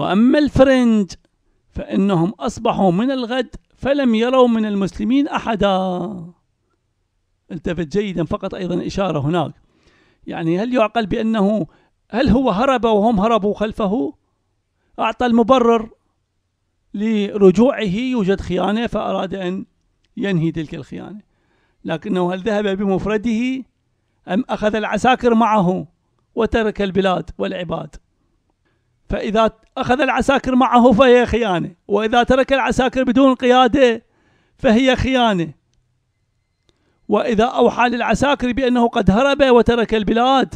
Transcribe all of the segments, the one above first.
وأما الفرنج فإنهم أصبحوا من الغد فلم يروا من المسلمين أحدا التفت جيدا فقط أيضا إشارة هناك يعني هل يعقل بأنه هل هو هرب وهم هربوا خلفه أعطى المبرر لرجوعه يوجد خيانة فأراد أن ينهي تلك الخيانة لكنه هل ذهب بمفرده أم أخذ العساكر معه وترك البلاد والعباد فإذا أخذ العساكر معه فهي خيانة وإذا ترك العساكر بدون قيادة فهي خيانة وإذا أوحى للعساكر بأنه قد هرب وترك البلاد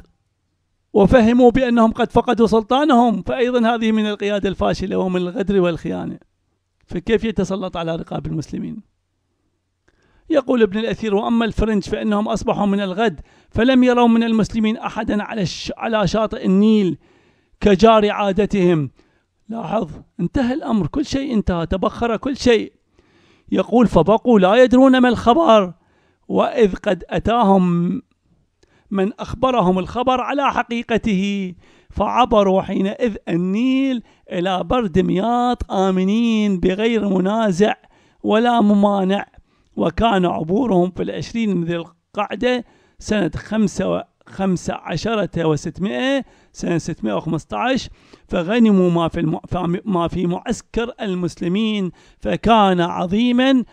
وفهموا بأنهم قد فقدوا سلطانهم فأيضا هذه من القيادة الفاشلة ومن الغدر والخيانة فكيف يتسلط على رقاب المسلمين يقول ابن الأثير وأما الفرنج فإنهم أصبحوا من الغد فلم يروا من المسلمين أحدا على, على شاطئ النيل كجار عادتهم لاحظ انتهى الأمر كل شيء انتهى تبخر كل شيء يقول فبقوا لا يدرون ما الخبر وإذ قد أتاهم من أخبرهم الخبر على حقيقته فعبروا حينئذ النيل إلى برد مياط آمنين بغير منازع ولا ممانع وكان عبورهم في العشرين من ذي القعدة سنة خمسة خمسة عشرة وستمائة سنة ستمائة وخمسة عشر فغنموا ما في, الم... ما في معسكر المسلمين فكان عظيما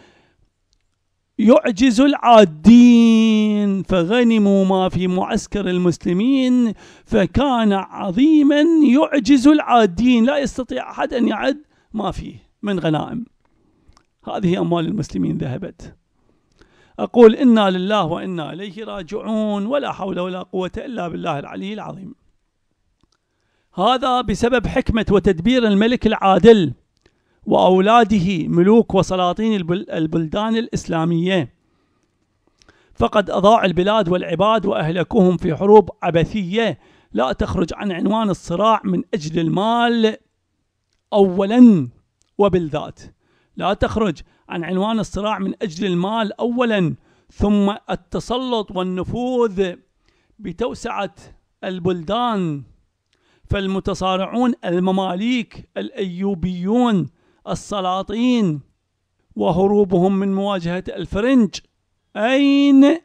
يعجز العادين فغنموا ما في معسكر المسلمين فكان عظيما يعجز العادين لا يستطيع أحد أن يعد ما فيه من غنائم هذه أموال المسلمين ذهبت أقول إنا لله وإنا إليه راجعون ولا حول ولا قوة إلا بالله العلي العظيم هذا بسبب حكمة وتدبير الملك العادل وأولاده ملوك وسلاطين البلدان الإسلامية فقد أضاع البلاد والعباد وأهلكوهم في حروب عبثية لا تخرج عن عنوان الصراع من أجل المال أولا وبالذات لا تخرج عن عنوان الصراع من أجل المال أولا ثم التسلط والنفوذ بتوسعة البلدان فالمتصارعون المماليك الأيوبيون السلاطين وهروبهم من مواجهة الفرنج أين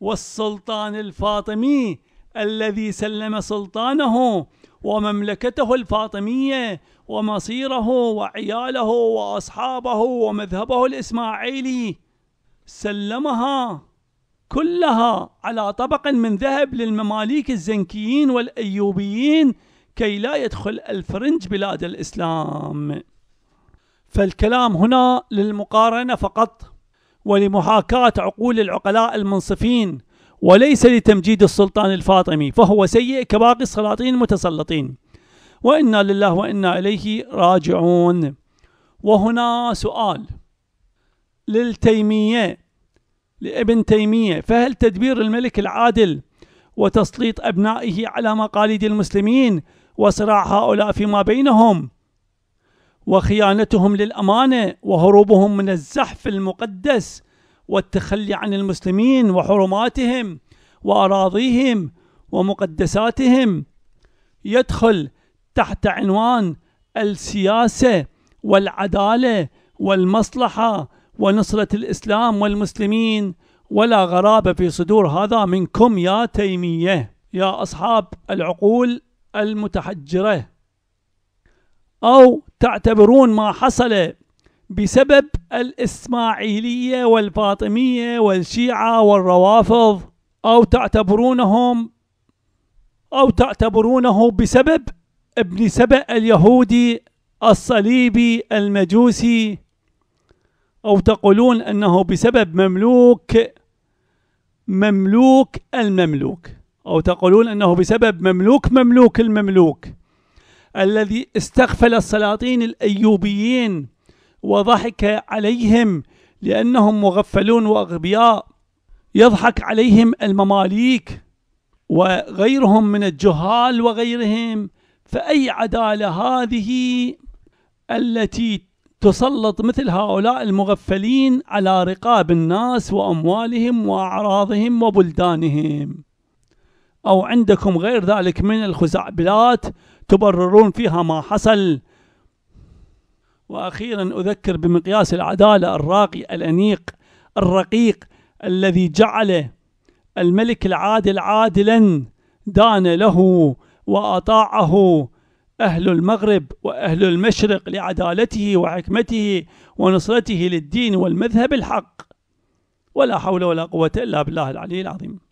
والسلطان الفاطمي الذي سلم سلطانه ومملكته الفاطمية ومصيره وعياله وأصحابه ومذهبه الإسماعيلي سلمها كلها على طبق من ذهب للمماليك الزنكيين والأيوبيين كي لا يدخل الفرنج بلاد الإسلام فالكلام هنا للمقارنة فقط ولمحاكاة عقول العقلاء المنصفين وليس لتمجيد السلطان الفاطمي فهو سيء كباقي السلاطين المتسلطين وإنا لله وإنا إليه راجعون وهنا سؤال للتيمية لابن تيمية فهل تدبير الملك العادل وتسليط أبنائه على مقاليد المسلمين وصراع هؤلاء فيما بينهم وخيانتهم للأمانة وهروبهم من الزحف المقدس والتخلي عن المسلمين وحرماتهم واراضيهم ومقدساتهم يدخل تحت عنوان السياسه والعداله والمصلحه ونصره الاسلام والمسلمين ولا غرابه في صدور هذا منكم يا تيميه يا اصحاب العقول المتحجره او تعتبرون ما حصل بسبب الإسماعيلية والفاطمية والشيعة والروافض أو تعتبرونهم أو تعتبرونه بسبب ابن سبأ اليهودي الصليبي المجوسي أو تقولون أنه بسبب مملوك مملوك المملوك أو تقولون أنه بسبب مملوك مملوك المملوك الذي استغفل السلاطين الأيوبيين وضحك عليهم لأنهم مغفلون وأغبياء يضحك عليهم المماليك وغيرهم من الجهال وغيرهم فأي عدالة هذه التي تسلط مثل هؤلاء المغفلين على رقاب الناس وأموالهم وأعراضهم وبلدانهم أو عندكم غير ذلك من الخزعبلات تبررون فيها ما حصل واخيرا اذكر بمقياس العداله الراقي الانيق الرقيق الذي جعل الملك العادل عادلا دان له واطاعه اهل المغرب واهل المشرق لعدالته وحكمته ونصرته للدين والمذهب الحق ولا حول ولا قوه الا بالله العلي العظيم